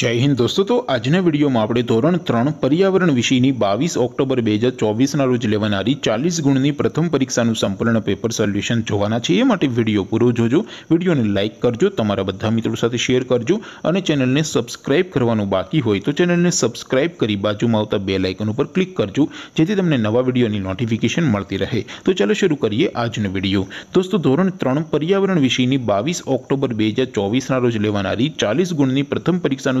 जय हिंद दोस्तों तो आज ने वीडियो म आपड़े ધોરણ 3 પર્યાવરણ વિષય ની 22 ઓક્ટોબર 2024 ના રોજ લેવાણાલી 40 ગુણ ની પ્રથમ પરીક્ષા નું સંપૂર્ણ પેપર સોલ્યુશન જોવાના છે એ માટે વિડિયો પૂરો જોજો વિડિયોને લાઈક કરજો તમારા બધા મિત્રો સાથે શેર કરજો અને ચેનલને સબ્સ્ક્રાઇબ કરવાનો બાકી હોય તો ચેનલને સબ્સ્ક્રાઇબ કરી બાજુમાં આવતા બેલ આઇકન ઉપર ક્લિક કરજો જેથી તમને નવા વિડિયોની નોટિફિકેશન મળતી રહે તો ચલો શરુ કરીએ આજનો વિડિયો दोस्तों ધોરણ 3 પર્યાવરણ વિષય ની 22 ઓક્ટોબર 2024 ના રોજ લેવાણાલી 40 ગુણ ની પ્રથમ પરીક્ષા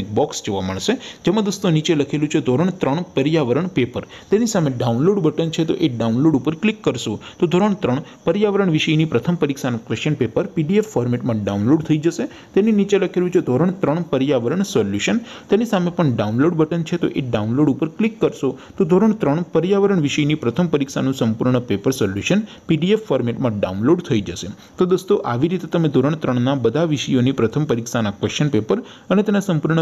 એક બોક્સ જોવા મળશે જેમાં દોસ્તો નીચે લખેલું છે ધોરણ 3 પર્યાવરણ પેપર તેની સામે ડાઉનલોડ બટન છે તો એ ડાઉનલોડ ઉપર ક્લિક કરશો તો ધોરણ 3 પર્યાવરણ વિષયની પ્રથમ પરીક્ષાનું ક્વેશ્ચન પેપર પીડીએફ ફોર્મેટમાં ડાઉનલોડ થઈ જશે તેની નીચે લખેલું છે ધોરણ 3 પર્યાવરણ સોલ્યુશન તેની સામે પણ ડાઉનલોડ બટન છે તો એ ડાઉનલોડ ઉપર ક્લિક કરશો તો ધોરણ 3 પર્યાવરણ વિષયની પ્રથમ પરીક્ષાનું સંપૂર્ણ પેપર સોલ્યુશન પીડીએફ ફોર્મેટમાં ડાઉનલોડ થઈ જશે તો દોસ્તો આવી રીતે તમે ધોરણ 3 ના બધા વિષયોની પ્રથમ પરીક્ષાના ક્વેશ્ચન પેપર અને તેના સંપૂર્ણ